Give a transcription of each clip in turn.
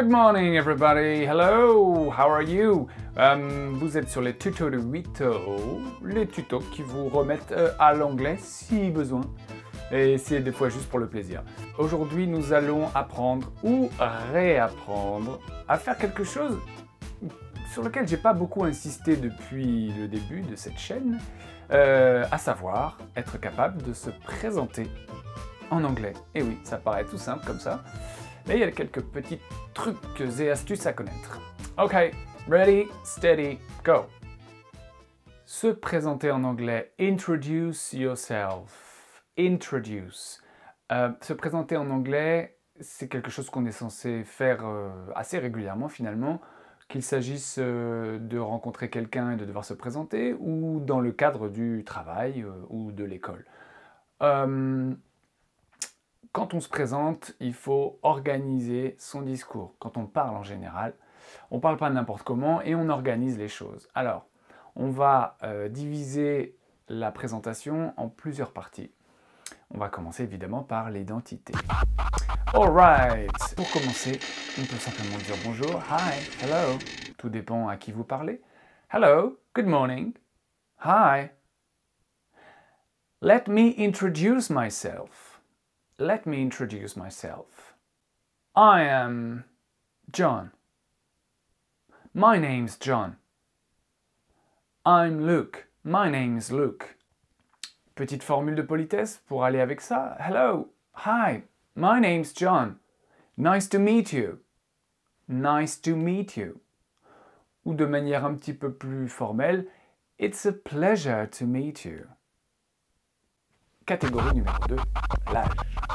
Good morning everybody, hello, how are you? Euh, vous êtes sur les tutos de 8 euros, les tutos qui vous remettent euh, à l'anglais si besoin, et c'est des fois juste pour le plaisir. Aujourd'hui nous allons apprendre ou réapprendre à faire quelque chose sur lequel j'ai pas beaucoup insisté depuis le début de cette chaîne, euh, à savoir être capable de se présenter en anglais. Et oui, ça paraît tout simple comme ça il y a quelques petits trucs et astuces à connaître. Ok, ready, steady, go. Se présenter en anglais, introduce yourself. Introduce. Euh, se présenter en anglais, c'est quelque chose qu'on est censé faire euh, assez régulièrement finalement, qu'il s'agisse euh, de rencontrer quelqu'un et de devoir se présenter, ou dans le cadre du travail ou de l'école quand on se présente, il faut organiser son discours. Quand on parle en général, on ne parle pas n'importe comment et on organise les choses. Alors, on va euh, diviser la présentation en plusieurs parties. On va commencer évidemment par l'identité. Alright Pour commencer, on peut simplement dire bonjour, hi, hello. Tout dépend à qui vous parlez. Hello, good morning, hi. Let me introduce myself. let me introduce myself. I am John. My name's John. I'm Luke. My name's Luke. Petite formule de politesse pour aller avec ça. Hello. Hi. My name's John. Nice to meet you. Nice to meet you. Ou de manière un petit peu plus formelle, It's a pleasure to meet you. Catégorie numéro 2, l'âge.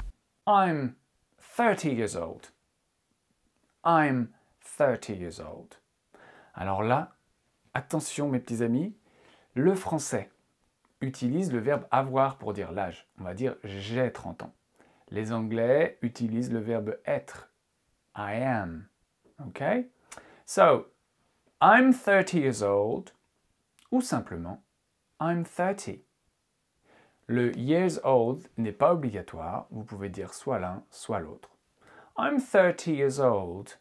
I'm 30 years old. I'm 30 years old. Alors là, attention mes petits amis, le français utilise le verbe avoir pour dire l'âge. On va dire j'ai 30 ans. Les anglais utilisent le verbe être. I am. OK So, I'm 30 years old ou simplement I'm 30. Le years old n'est pas obligatoire, vous pouvez dire soit l'un, soit l'autre. I'm 30 years old.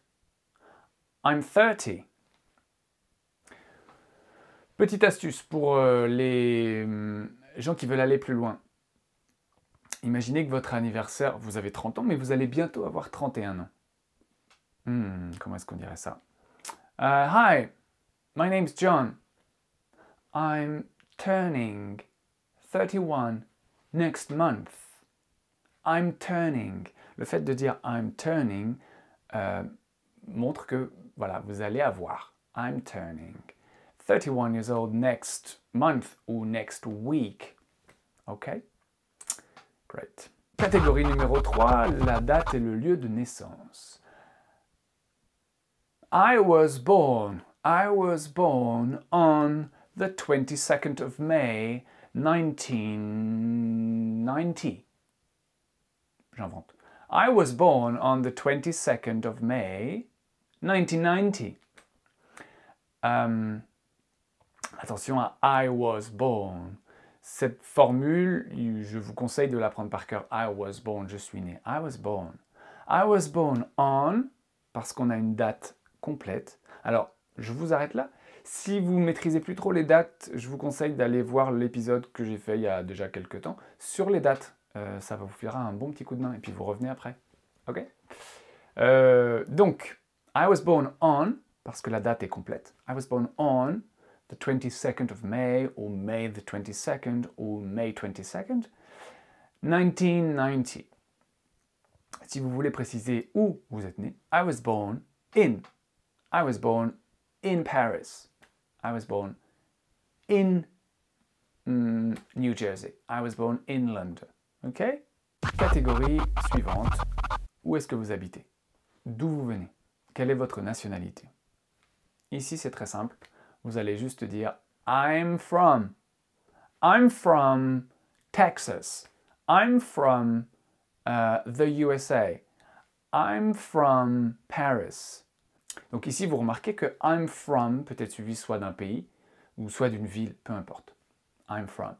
I'm 30. Petite astuce pour euh, les mm, gens qui veulent aller plus loin. Imaginez que votre anniversaire, vous avez 30 ans, mais vous allez bientôt avoir 31 ans. Hmm, comment est-ce qu'on dirait ça euh, Hi, my name's John. I'm turning 31 next month. I'm turning. Le fait de dire I'm turning euh, montre que voilà, vous allez avoir I'm turning 31 years old next month ou next week. OK? Great. Catégorie numéro 3, la date et le lieu de naissance. I was born. I was born on the 22nd of May 1990. J'invente. I was born on the 22nd of May 1990. Euh, attention à I was born. Cette formule, je vous conseille de l'apprendre par cœur. I was born, je suis né. I was born. I was born on, parce qu'on a une date complète. Alors, je vous arrête là. Si vous maîtrisez plus trop les dates, je vous conseille d'aller voir l'épisode que j'ai fait il y a déjà quelques temps sur les dates. Euh, ça vous fera un bon petit coup de main et puis vous revenez après. Ok euh, Donc, I was born on, parce que la date est complète. I was born on the 22nd of May or May the 22nd or May 22nd, 1990. Si vous voulez préciser où vous êtes né, I was born in. I was born in Paris. I was born in mm, New Jersey. I was born in London. OK Catégorie suivante. Où est-ce que vous habitez D'où vous venez Quelle est votre nationalité Ici, c'est très simple. Vous allez juste dire I'm from. I'm from Texas. I'm from uh, the USA. I'm from Paris. Donc ici, vous remarquez que I'm from peut être suivi soit d'un pays ou soit d'une ville, peu importe. I'm from.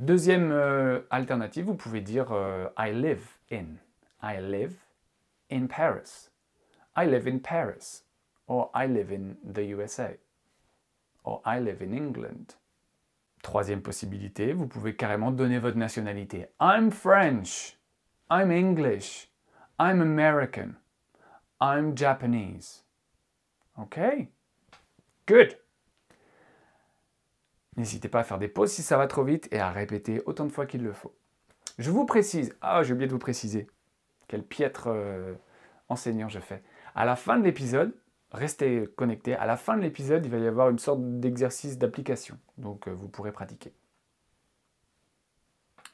Deuxième euh, alternative, vous pouvez dire euh, I live in. I live in Paris. I live in Paris. Or I live in the USA. Or I live in England. Troisième possibilité, vous pouvez carrément donner votre nationalité. I'm French. I'm English. I'm American. I'm Japanese. Okay? Good. N'hésitez pas à faire des pauses si ça va trop vite et à répéter autant de fois qu'il le faut. Je vous précise, ah j'ai oublié de vous préciser, quel piètre euh, enseignant je fais. À la fin de l'épisode, restez connectés, à la fin de l'épisode, il va y avoir une sorte d'exercice d'application, donc euh, vous pourrez pratiquer.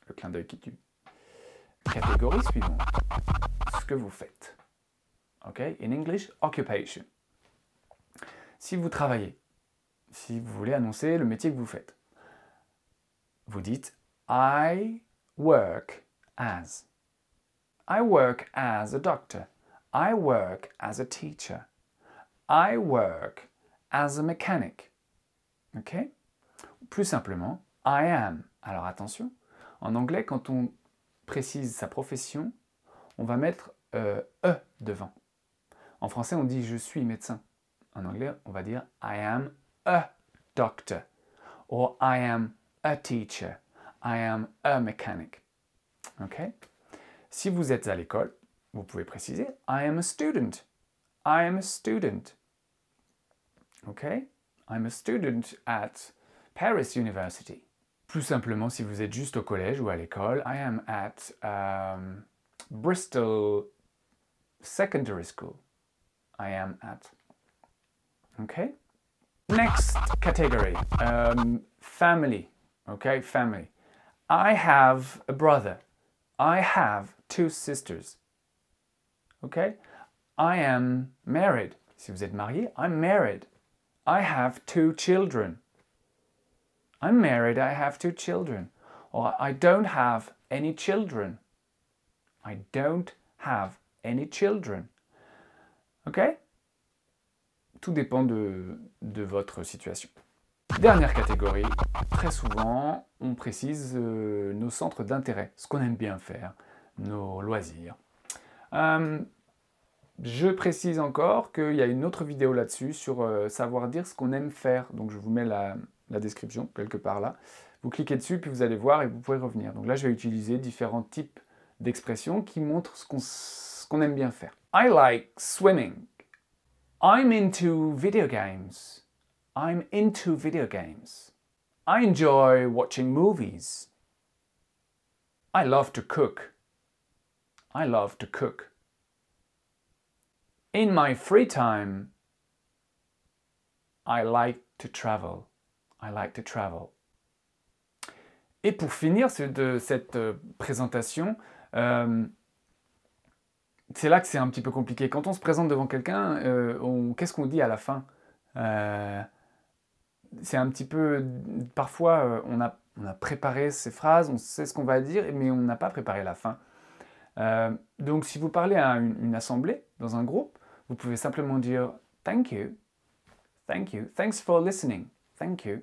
Le clin d'œil qui tue. Catégorie suivante, ce que vous faites. Okay? In English, occupation. Si vous travaillez, si vous voulez annoncer le métier que vous faites, vous dites I work as. I work as a doctor. I work as a teacher. I work as a mechanic. OK Plus simplement, I am. Alors attention, en anglais, quand on précise sa profession, on va mettre euh, E devant. En français, on dit je suis médecin. En anglais, on va dire I am a doctor or I am a teacher. I am a mechanic. OK Si vous êtes à l'école, vous pouvez préciser I am a student. I am a student. OK am a student at Paris University. Plus simplement, si vous êtes juste au collège ou à l'école, I am at um, Bristol Secondary School. I am at. Okay? Next category, um, family. Okay, family. I have a brother. I have two sisters. Okay? I am married. Si vous êtes marié, I'm married. I have two children. I'm married, I have two children. Or I don't have any children. I don't have any children. Ok Tout dépend de, votre situation. Dernière catégorie, très souvent, on précise euh, nos centres d'intérêt, ce qu'on aime bien faire, nos loisirs. Euh, je précise encore qu'il y a une autre vidéo là-dessus sur euh, savoir dire ce qu'on aime faire. Donc je vous mets la, la, description quelque part là. Vous cliquez dessus, puis vous allez voir et vous pouvez revenir. Donc là, je vais utiliser différents types d'expressions qui montrent ce qu'on qu'on aime bien faire. I like swimming. I'm into video games. I'm into video games. I enjoy watching movies. I love to cook. I love to cook. In my free time, I like to travel. I like to travel. Et pour finir de cette euh, présentation, euh, c'est là que c'est un petit peu compliqué. Quand on se présente devant quelqu'un, euh, qu'est-ce qu'on dit à la fin euh, C'est un petit peu... Parfois, euh, on, a, on, a, préparé ces phrases, on sait ce qu'on va dire, mais on n'a pas préparé la fin. donc, si vous parlez à une, une, assemblée, dans un groupe, vous pouvez simplement dire « Thank you »,« Thank you »,« Thanks for listening »,« Thank you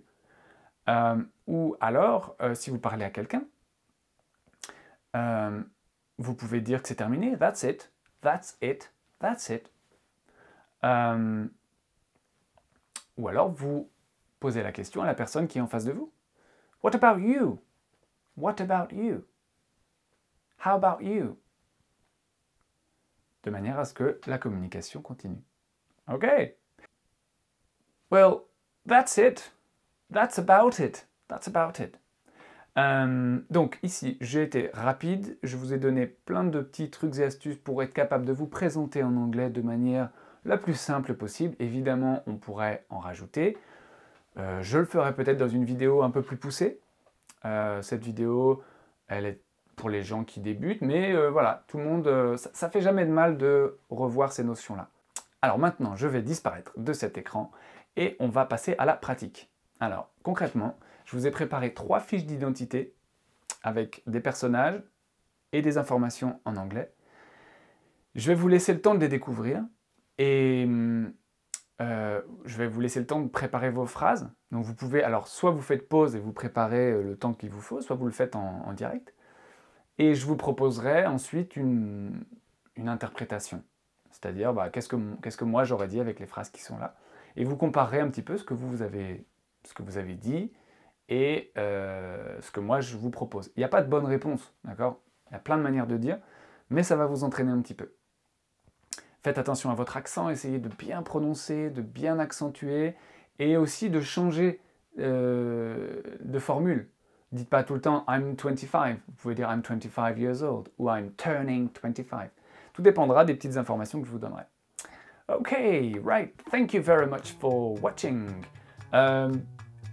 Ou alors, si vous parlez à quelqu'un, vous pouvez dire que c'est terminé, that's it. That's it. That's it. Euh, ou alors vous posez la question à la personne qui est en face de vous. What about you? What about you? How about you? De manière à ce que la communication continue. OK? Well, that's it. That's about it. That's about it. Euh, donc ici, j'ai été rapide, je vous ai donné plein de petits trucs et astuces pour être capable de vous présenter en anglais de manière la plus simple possible. Évidemment, on pourrait en rajouter. Euh, je le ferai peut-être dans une vidéo un peu plus poussée. Euh, cette vidéo, elle est pour les gens qui débutent, mais voilà, tout le monde, ça, ça fait jamais de mal de revoir ces notions-là. Alors maintenant, je vais disparaître de cet écran et on va passer à la pratique. Alors concrètement, je vous ai préparé trois fiches d'identité avec des personnages et des informations en anglais. Je vais vous laisser le temps de les découvrir et hum, euh, je vais vous laisser le temps de préparer vos phrases. Donc vous pouvez, alors soit vous faites pause et vous préparez euh, le temps qu'il vous faut, soit vous le faites en, direct. Et je vous proposerai ensuite une, interprétation. C'est-à-dire, bah, qu'est-ce, que, moi j'aurais dit avec les phrases qui sont là. Et vous comparerez un petit peu ce que ce que vous avez dit, et euh, ce que moi je vous propose. Il n'y a pas de bonne réponse, d'accord Il y a plein de manières de dire, mais ça va vous entraîner un petit peu. Faites attention à votre accent, essayez de bien prononcer, de bien accentuer, et aussi de changer euh, de formule. Dites pas tout le temps I'm 25, vous pouvez dire I'm 25 years old ou I'm turning 25. Tout dépendra des petites informations que je vous donnerai. Ok, right, thank you very much for watching. Euh,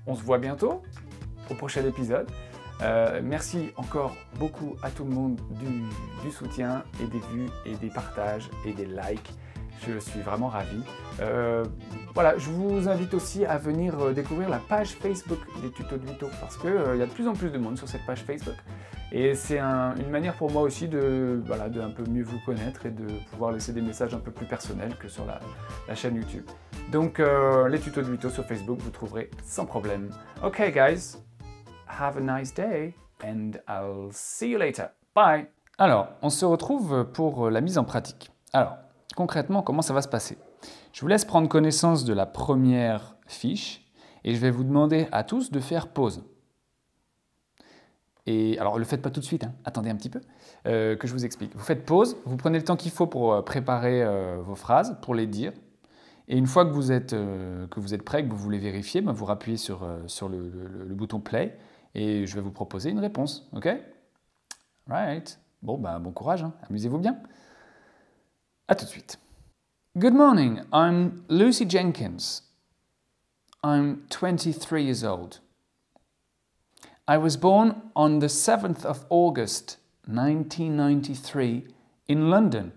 on se voit bientôt au prochain épisode. Euh, merci encore beaucoup à tout le monde du, soutien et des vues et des partages et des likes. Je suis vraiment ravi. Euh, voilà, je vous invite aussi à venir euh, découvrir la page Facebook des tutos de Vito parce qu'il il y a de plus en plus de monde sur cette page Facebook. Et c'est une manière pour moi aussi de, voilà, de un peu mieux vous connaître et de pouvoir laisser des messages un peu plus personnels que sur la, la chaîne YouTube. Donc les tutos de Vito sur Facebook, vous trouverez sans problème. Ok guys, have a nice day and I'll see you later. Bye. Alors, on se retrouve pour euh, la mise en pratique. Alors, concrètement, comment ça va se passer Je vous laisse prendre connaissance de la première fiche et je vais vous demander à tous de faire pause. Et alors, ne le faites pas tout de suite, hein. attendez un petit peu euh, que je vous explique. Vous faites pause, vous prenez le temps qu'il faut pour euh, préparer vos phrases, pour les dire. Et une fois que vous êtes, que vous êtes prêt, que vous voulez vérifier, bah, vous rappuyez sur, le bouton play et je vais vous proposer une réponse, ok Right. Bon, ben, bon courage, hein. amusez-vous bien. À tout de suite. Good morning, I'm Lucy Jenkins. I'm 23 years old. I was born on the 7th of August 1993 in London.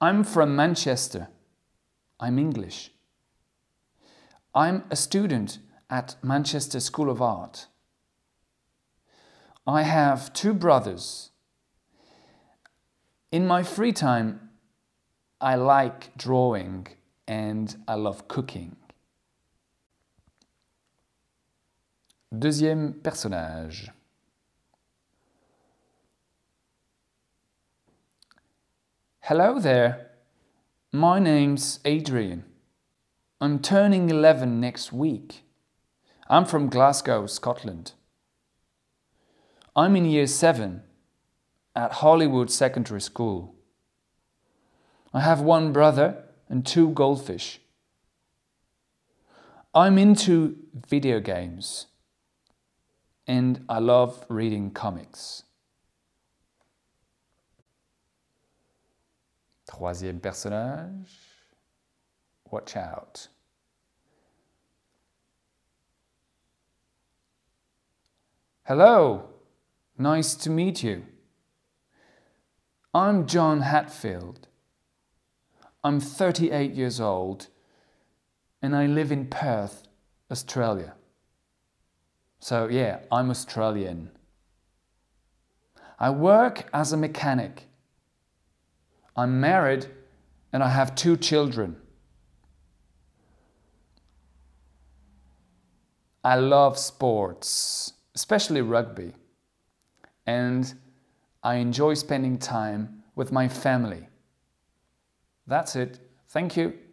I'm from Manchester. I'm English. I'm a student at Manchester School of Art. I have two brothers. In my free time, I like drawing and I love cooking. Deuxième personnage. Hello there. My name's Adrian. I'm turning 11 next week. I'm from Glasgow, Scotland. I'm in year seven at Hollywood Secondary School. I have one brother and two goldfish. I'm into video games and I love reading comics. Troisième personnage. Watch out. Hello, nice to meet you. I'm John Hatfield. I'm 38 years old and I live in Perth, Australia. So, yeah, I'm Australian. I work as a mechanic. I'm married and I have two children. I love sports especially rugby. And I enjoy spending time with my family. That's it. Thank you.